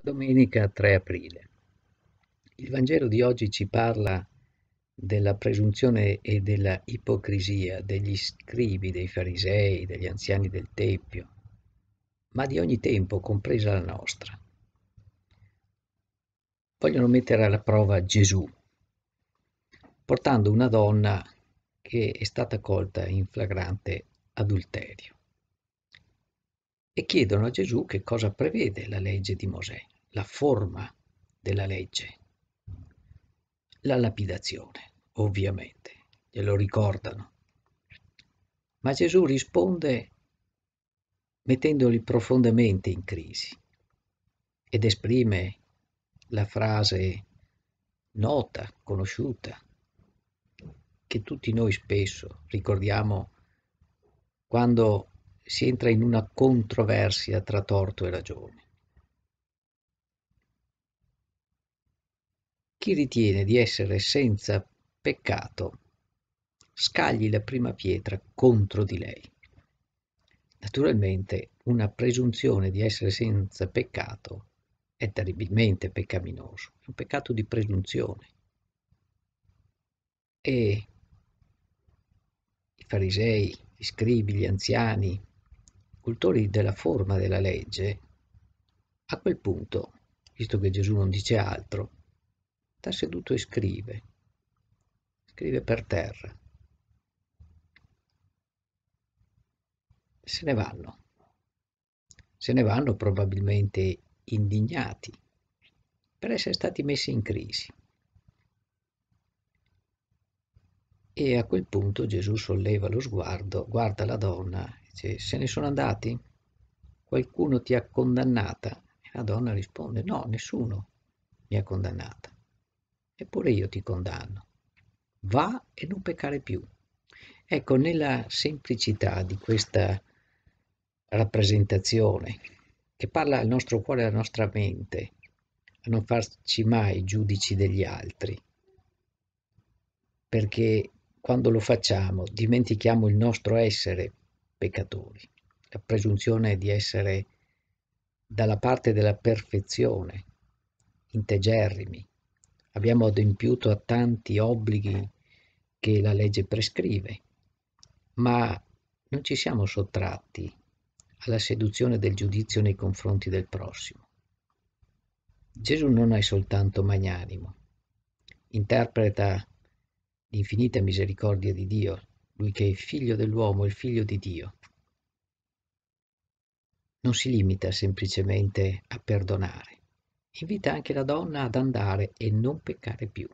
Buona domenica 3 aprile. Il Vangelo di oggi ci parla della presunzione e della ipocrisia degli scribi, dei farisei, degli anziani del Tempio, ma di ogni tempo, compresa la nostra. Vogliono mettere alla prova Gesù, portando una donna che è stata colta in flagrante adulterio e chiedono a Gesù che cosa prevede la legge di Mosè, la forma della legge. La lapidazione, ovviamente, glielo ricordano. Ma Gesù risponde mettendoli profondamente in crisi ed esprime la frase nota, conosciuta, che tutti noi spesso ricordiamo quando si entra in una controversia tra torto e ragione. Chi ritiene di essere senza peccato scagli la prima pietra contro di lei. Naturalmente una presunzione di essere senza peccato è terribilmente peccaminoso, è un peccato di presunzione. E i farisei, gli scribi, gli anziani, cultori della forma della legge, a quel punto, visto che Gesù non dice altro, sta seduto e scrive, scrive per terra. Se ne vanno, se ne vanno probabilmente indignati per essere stati messi in crisi. E a quel punto Gesù solleva lo sguardo, guarda la donna cioè, se ne sono andati? Qualcuno ti ha condannata? E la donna risponde, no, nessuno mi ha condannata. Eppure io ti condanno. Va e non peccare più. Ecco, nella semplicità di questa rappresentazione che parla al nostro cuore e alla nostra mente, a non farci mai giudici degli altri, perché quando lo facciamo dimentichiamo il nostro essere peccatori, la presunzione di essere dalla parte della perfezione, integerrimi. Abbiamo adempiuto a tanti obblighi che la legge prescrive, ma non ci siamo sottratti alla seduzione del giudizio nei confronti del prossimo. Gesù non è soltanto magnanimo, interpreta l'infinita misericordia di Dio lui che è figlio dell'uomo, il figlio di Dio, non si limita semplicemente a perdonare, invita anche la donna ad andare e non peccare più.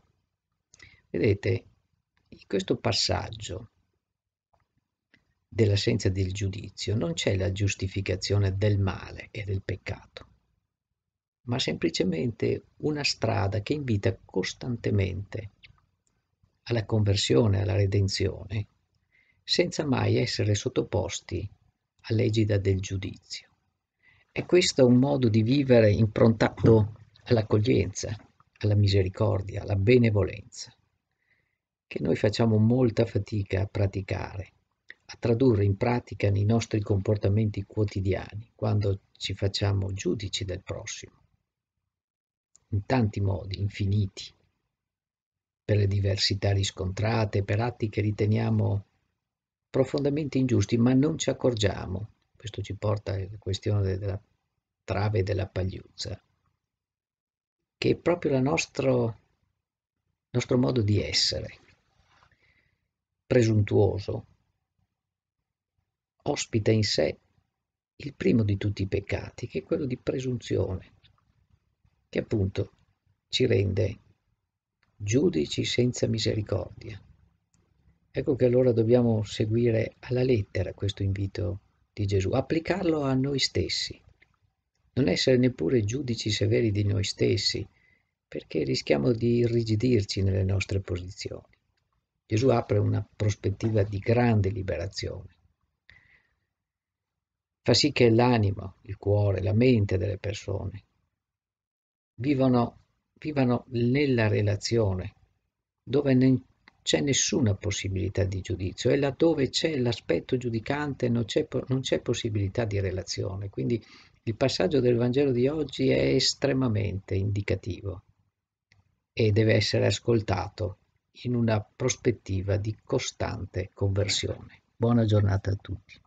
Vedete, in questo passaggio dell'assenza del giudizio non c'è la giustificazione del male e del peccato, ma semplicemente una strada che invita costantemente alla conversione, alla redenzione senza mai essere sottoposti all'egida del giudizio. È questo un modo di vivere improntato all'accoglienza, alla misericordia, alla benevolenza, che noi facciamo molta fatica a praticare, a tradurre in pratica nei nostri comportamenti quotidiani, quando ci facciamo giudici del prossimo, in tanti modi, infiniti, per le diversità riscontrate, per atti che riteniamo profondamente ingiusti, ma non ci accorgiamo. Questo ci porta alla questione della trave e della pagliuzza, che è proprio il nostro, nostro modo di essere, presuntuoso, ospita in sé il primo di tutti i peccati, che è quello di presunzione, che appunto ci rende giudici senza misericordia. Ecco che allora dobbiamo seguire alla lettera questo invito di Gesù, applicarlo a noi stessi, non essere neppure giudici severi di noi stessi, perché rischiamo di irrigidirci nelle nostre posizioni. Gesù apre una prospettiva di grande liberazione. Fa sì che l'animo, il cuore, la mente delle persone vivano, vivano nella relazione, dove c'è nessuna possibilità di giudizio e laddove c'è l'aspetto giudicante non c'è, non c'è possibilità di relazione. Quindi il passaggio del Vangelo di oggi è estremamente indicativo e deve essere ascoltato in una prospettiva di costante conversione. Buona giornata a tutti.